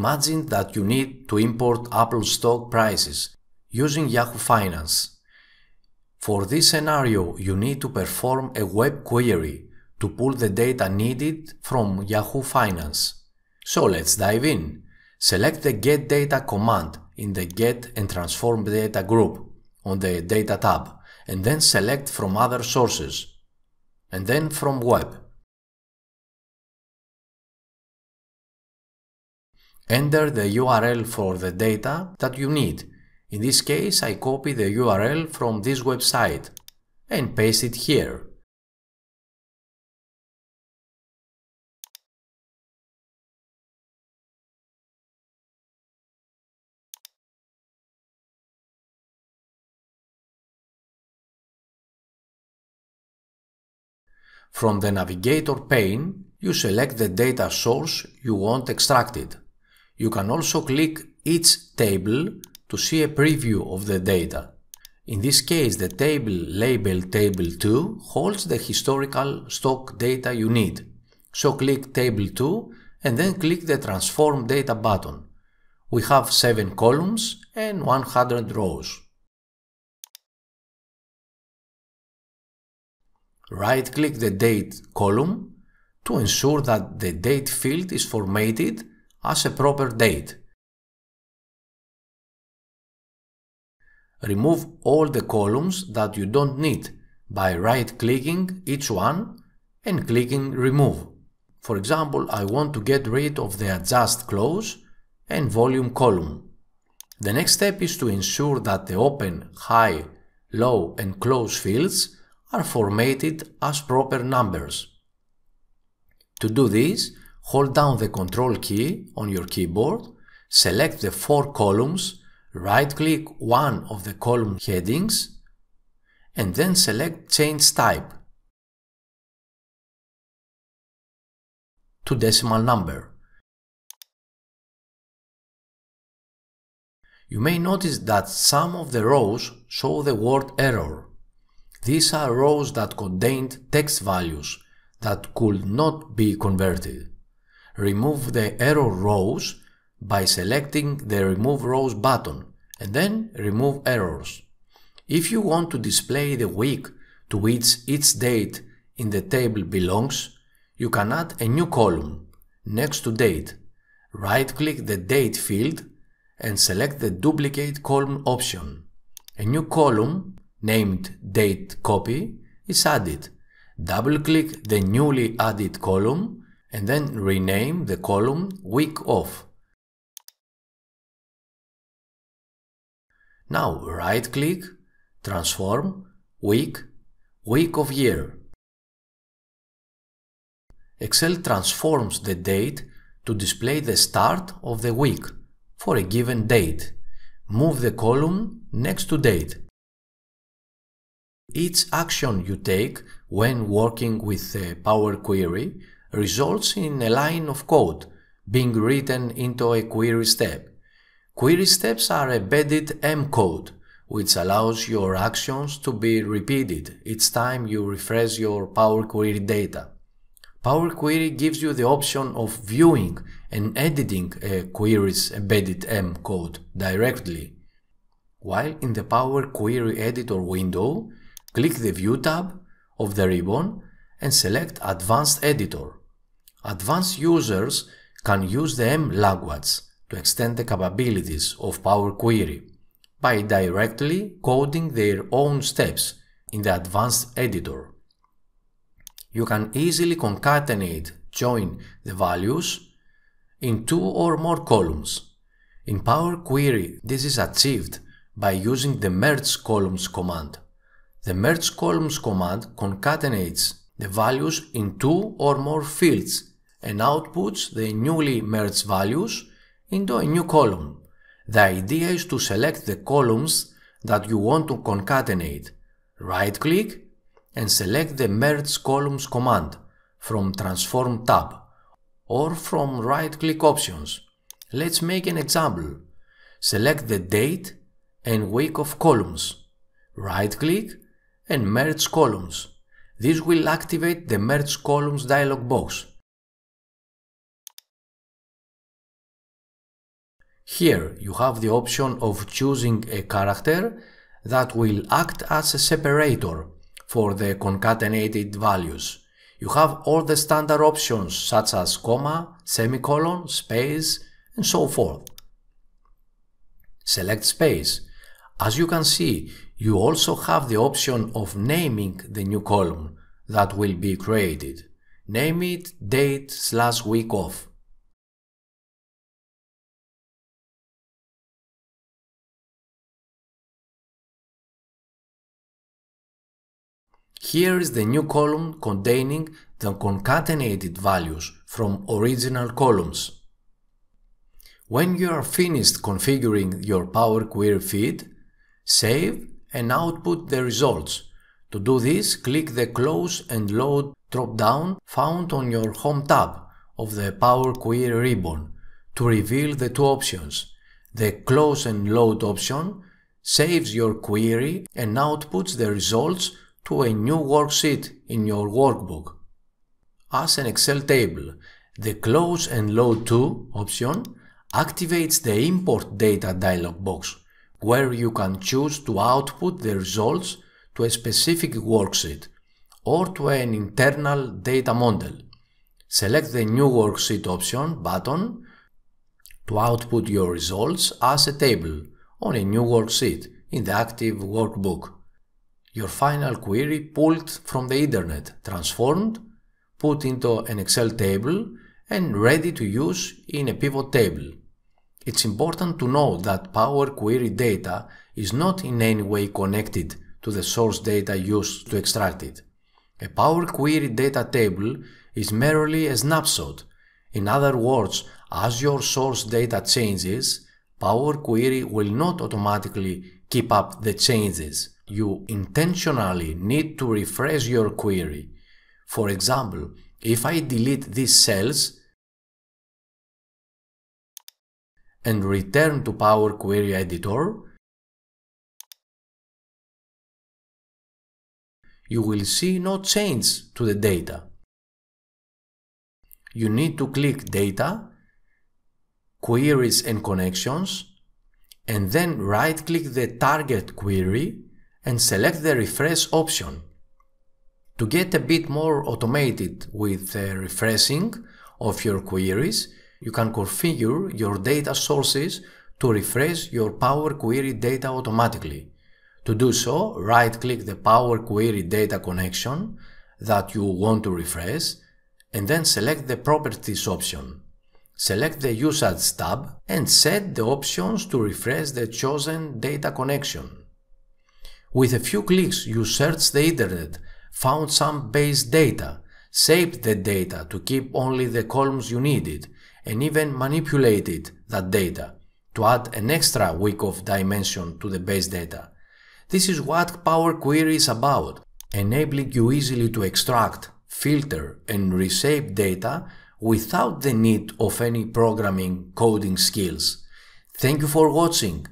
Imagine that you need to import Apple stock prices using Yahoo Finance. For this scenario, you need to perform a web query to pull the data needed from Yahoo Finance. So let's dive in. Select the Get Data command in the Get and Transform Data group on the Data tab and then select from other sources and then from web. Enter the URL for the data that you need. In this case, I copy the URL from this website and paste it here. From the Navigator pane, you select the data source you want extracted. You can also click each table to see a preview of the data. In this case, the table labeled Table 2 holds the historical stock data you need. So click Table 2 and then click the Transform Data button. We have 7 columns and 100 rows. Right-click the Date column to ensure that the Date field is formatted as a proper date. Remove all the columns that you don't need by right-clicking each one and clicking Remove. For example, I want to get rid of the Adjust Close and Volume column. The next step is to ensure that the Open, High, Low and Close fields are formatted as proper numbers. To do this, hold down the Control key on your keyboard, select the four columns, right-click one of the column headings, and then select Change Type to decimal number. You may notice that some of the rows show the word error. These are rows that contained text values that could not be converted remove the error rows by selecting the Remove Rows button and then remove errors. If you want to display the week to which each date in the table belongs, you can add a new column next to date. Right-click the date field and select the duplicate column option. A new column named date copy is added. Double-click the newly added column and then rename the column week off. Now right-click, transform, week, week of year. Excel transforms the date to display the start of the week for a given date. Move the column next to date. Each action you take when working with the Power Query results in a line of code being written into a query step. Query steps are embedded M code, which allows your actions to be repeated each time you refresh your Power Query data. Power Query gives you the option of viewing and editing a query's embedded M code directly. While in the Power Query Editor window, click the View tab of the ribbon and select Advanced Editor. Advanced users can use the M language to extend the capabilities of Power Query by directly coding their own steps in the advanced editor. You can easily concatenate, join the values in two or more columns. In Power Query, this is achieved by using the merge columns command. The merge columns command concatenates the values in two or more fields and outputs the newly merged values into a new column. The idea is to select the columns that you want to concatenate. Right-click and select the Merge Columns command from Transform tab or from right-click options. Let's make an example. Select the date and week of columns. Right-click and merge columns. This will activate the merge columns dialog box. Here you have the option of choosing a character that will act as a separator for the concatenated values. You have all the standard options such as comma, semicolon, space, and so forth. Select space. As you can see, you also have the option of naming the new column that will be created. Name it date slash week off. Here is the new column containing the concatenated values from original columns. When you are finished configuring your Power Query feed, save and output the results. To do this, click the Close and Load drop-down found on your Home tab of the Power Query ribbon to reveal the two options. The Close and Load option saves your query and outputs the results to a new worksheet in your workbook. As an Excel table, the Close and Load To option activates the Import Data dialog box, where you can choose to output the results to a specific worksheet or to an internal data model. Select the New Worksheet option button to output your results as a table on a new worksheet in the active workbook your final query pulled from the internet, transformed, put into an Excel table and ready to use in a pivot table. It's important to know that Power Query data is not in any way connected to the source data used to extract it. A Power Query data table is merely a snapshot. In other words, as your source data changes, Power Query will not automatically keep up the changes you intentionally need to rephrase your query. For example, if I delete these cells and return to Power Query Editor, you will see no change to the data. You need to click Data, Queries and Connections, and then right-click the target query and select the refresh option. To get a bit more automated with the refreshing of your queries, you can configure your data sources to refresh your Power Query data automatically. To do so, right-click the Power Query data connection that you want to refresh and then select the Properties option. Select the Usage tab and set the options to refresh the chosen data connection. With a few clicks, you searched the internet, found some base data, saved the data to keep only the columns you needed, and even manipulated that data to add an extra week of dimension to the base data. This is what Power Query is about, enabling you easily to extract, filter, and reshape data without the need of any programming coding skills. Thank you for watching.